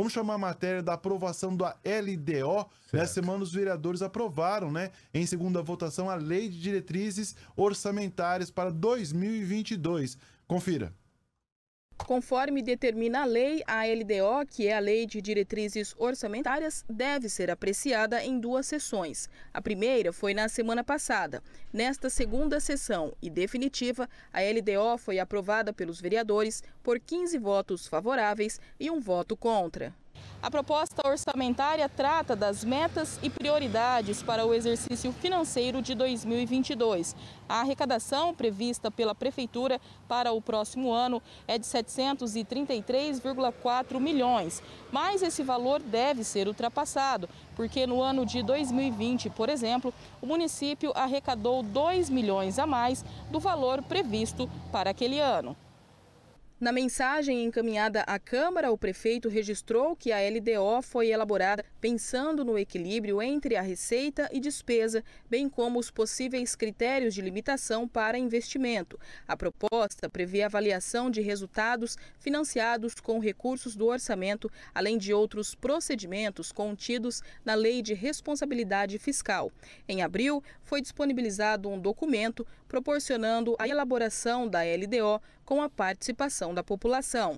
Vamos chamar a matéria da aprovação da LDO. Nessa né? semana, os vereadores aprovaram, né, em segunda votação, a Lei de Diretrizes Orçamentárias para 2022. Confira. Conforme determina a lei, a LDO, que é a Lei de Diretrizes Orçamentárias, deve ser apreciada em duas sessões. A primeira foi na semana passada. Nesta segunda sessão e definitiva, a LDO foi aprovada pelos vereadores por 15 votos favoráveis e um voto contra. A proposta orçamentária trata das metas e prioridades para o exercício financeiro de 2022. A arrecadação prevista pela Prefeitura para o próximo ano é de 733,4 milhões, mas esse valor deve ser ultrapassado, porque no ano de 2020, por exemplo, o município arrecadou 2 milhões a mais do valor previsto para aquele ano. Na mensagem encaminhada à Câmara, o prefeito registrou que a LDO foi elaborada pensando no equilíbrio entre a receita e despesa, bem como os possíveis critérios de limitação para investimento. A proposta prevê avaliação de resultados financiados com recursos do orçamento, além de outros procedimentos contidos na Lei de Responsabilidade Fiscal. Em abril, foi disponibilizado um documento proporcionando a elaboração da LDO com a participação da população.